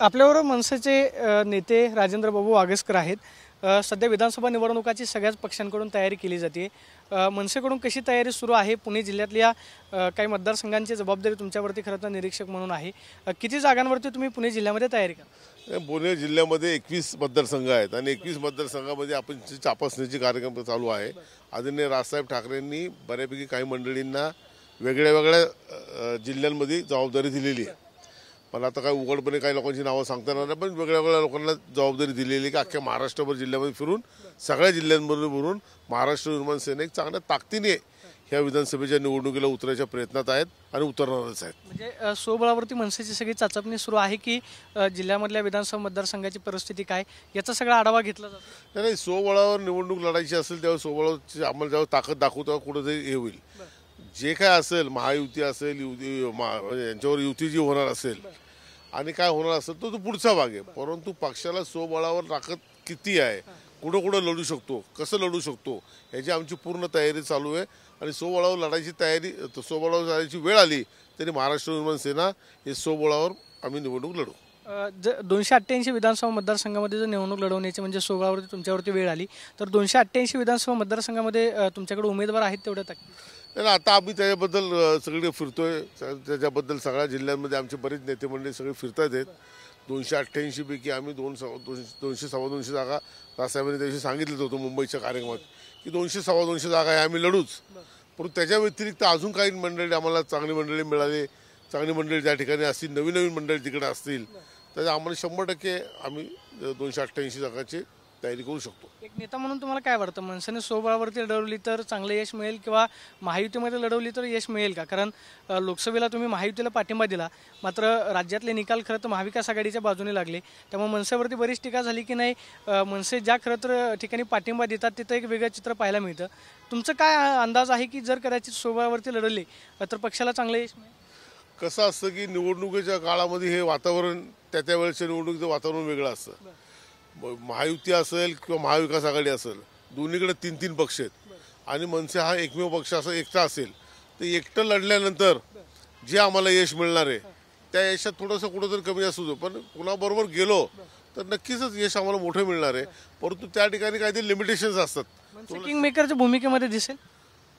आपल्याबरोबर मनसेचे नेते राजेंद्र बाबू आहेत सध्या विधानसभा निवडणुकाची सगळ्याच पक्षांकडून तयारी केली जाते मनसेकडून कशी तयारी सुरू आहे पुणे जिल्ह्यातल्या काही मतदारसंघांची जबाबदारी तुमच्यावरती खरं तर निरीक्षक म्हणून आहे किती जागांवरती तुम्ही पुणे जिल्ह्यामध्ये तयारी करा पुणे जिल्ह्यामध्ये एकवीस मतदारसंघ आहेत आणि एकवीस मतदारसंघामध्ये आपण चापासणीचे कार्यक्रम चालू आहे आदरणीय राजसाहेब ठाकरेंनी बऱ्यापैकी काही मंडळींना वेगळ्या वेगळ्या जिल्ह्यांमध्ये जबाबदारी दिलेली आहे पण आता काही उघडपणे काही लोकांची नावं सांगता येणार नाही पण वेगळ्या वेगळ्या लोकांना जबाबदारी दिलेली आहे की अख्ख्या महाराष्ट्रभर जिल्ह्यामध्ये फिरून सगळ्या जिल्ह्यांबरोबर भरून महाराष्ट्र निर्माण सेनेक चांगल्या ताकदीने ह्या विधानसभेच्या निवडणुकीला उतरायच्या प्रयत्नात आहेत आणि उतरणारच आहेत म्हणजे स्वबळावरती मनसेची सगळी चाचपणी सुरू आहे की जिल्ह्यामधल्या विधानसभा मतदारसंघाची परिस्थिती काय याचा सगळा आढावा घेतला जातो नाही स्वबळावर निवडणूक लढायची असेल तेव्हा स्वबळावर आम्हाला जेव्हा ताकद दाखवतो कुठं हे होईल जे काय असेल महायुती असेल युती म्हणजे यांच्यावर युती जी होणार असेल आणि काय होणार असेल तो तो पुढचा भाग आहे परंतु पक्षाला स्वबळावर राखत किती आहे कुठं कुठं लढू शकतो कसं लढू शकतो याची आमची पूर्ण तयारी चालू आहे आणि स्वबळावर लढायची तयारी स्वबळावर लढायची वेळ आली तरी महाराष्ट्र निर्माण सेना हे स्वबळावर आम्ही निवडणूक लढू ज दोनशे अठ्ठ्याऐंशी विधानसभा मतदारसंघामध्ये जर निवडणूक लढवण्याची म्हणजे सोळावरती तुमच्यावरती वेळ आली तर दोनशे अठ्ठ्याऐंशी विधानसभा मतदारसंघामध्ये तुमच्याकडे उमेदवार आहेत तेवढ्या आणि आता आम्ही त्याच्याबद्दल सगळे फिरतोय त्याच्याबद्दल सगळ्या जिल्ह्यांमध्ये आमचे बरेच नेते मंडळी सगळे फिरत आहेत दोनशे अठ्ठ्याऐंशीपैकी आम्ही दोन सव्वा दोनशे दोनशे सव्वा दोनशे जागा रासाहेबांनी त्याविषयी सांगितलं होतं मुंबईच्या कार्यक्रमात की दोनशे सव्वा दोनशे जागा आहे आम्ही लढूच परंतु त्याच्या व्यतिरिक्त अजून काही मंडळी आम्हाला चांगली मंडळी मिळाली चांगली मंडळी त्या ठिकाणी असतील नवीन नवीन मंडळी तिकडे असतील तर आम्हाला शंभर टक्के आम्ही दोनशे अठ्ठ्याऐंशी जागाचे तयारी करू शकतो एक नेता म्हणून तुम्हाला काय वाटतं मनसेने स्वबळावरती लढवली तर चांगलं यश मिळेल किंवा महायुतीमध्ये लढवली तर यश मिळेल का कारण लोकसभेला तुम्ही महायुतीला पाठिंबा दिला मात्र राज्यातले निकाल खरं तर महाविकास आघाडीच्या बाजूने लागले त्यामुळे मनसेवरती बरीच टीका झाली की नाही मनसे ज्या खरं तर ठिकाणी पाठिंबा देतात तिथं एक वेगळं चित्र पाहायला मिळतं तुमचं काय अंदाज आहे की जर कदाचित स्वबळावरती लढवले तर पक्षाला चांगलं यश मिळेल कसं असतं की निवडणुकीच्या काळामध्ये हे वातावरण त्या त्यावेळेच्या निवडणुकीचं वातावरण वेगळं असतं महायुती असेल किंवा महाविकास आघाडी असेल दोन्हीकडे तीन तीन पक्ष आहेत आणि मनसे हा एकमेव पक्ष असं एकटा असेल तर एकटं लढल्यानंतर जे आम्हाला यश मिळणार आहे त्या यशात थोडंसं कुठंतरी कमी असू दे पण कुणाबरोबर गेलो तर नक्कीच यश आम्हाला मोठं मिळणार आहे परंतु त्या ठिकाणी काहीतरी लिमिटेशन्स असतात मेकरच्या भूमिकेमध्ये दिसेल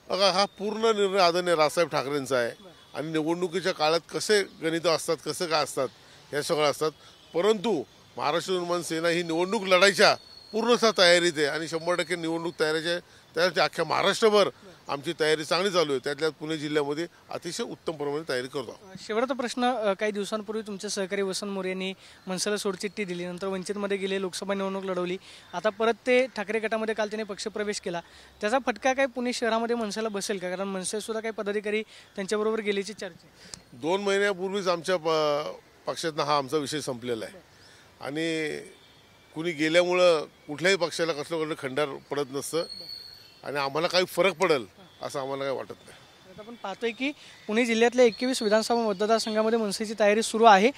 बघा हा पूर्ण निर्णय आदरणीय राजसाहेब ठाकरेंचा आहे आणि निवडणुकीच्या काळात कसे गणित असतात कसं काय असतात हे सगळं असतात परंतु महाराष्ट्र निर्माण सेना ही निवडणूक लढायच्या पूर्णतः तयारीत आहे आणि शंभर टक्के निवडणूक तयारीच्या त्यासाठी अख्ख्या महाराष्ट्रभर आमची तयारी चांगली चालू आहे त्यातल्या पुणे जिल्ह्यामध्ये अतिशय उत्तम प्रमाणे तयारी करतो शेवटचा प्रश्न काही दिवसांपूर्वी तुमचे सहकारी वसंत मोरे यांनी मनसेला सोडचिठ्ठी दिली नंतर वंचितमध्ये गेले लोकसभा निवडणूक लढवली आता परत ते ठाकरे गटामध्ये काल त्यांनी पक्षप्रवेश केला त्याचा फटका काय पुणे शहरामध्ये मनसेला बसेल का कारण मनसेसुद्धा काही पदाधिकारी त्यांच्याबरोबर गेल्याची चर्चा दोन महिन्यापूर्वीच आमच्या पक्षातनं हा आमचा विषय संपलेला आहे आणि कुणी गेल्यामुळं कुठल्याही पक्षाला कसलं कुठलं खंडार पडत नसतं आणि आम्हाला काही फरक पडेल असं आम्हाला काही वाटत नाही आपण पाहतोय की पुणे जिल्ह्यातल्या एकवीस विधानसभा मतदारसंघामध्ये मनसेची तयारी सुरू आहे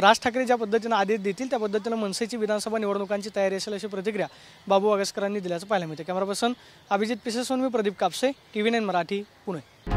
राज ठाकरे ज्या पद्धतीनं आदेश देतील त्या पद्धतीनं मनसेची विधानसभा निवडणुकांची तयारी असेल अशी प्रतिक्रिया बाबू वागसकरांनी दिल्याचं पाहायला मिळते कॅमेरा पर्सन अभिजित पिसेसोन मी Pradeep Kapse T V nine Marathi Pune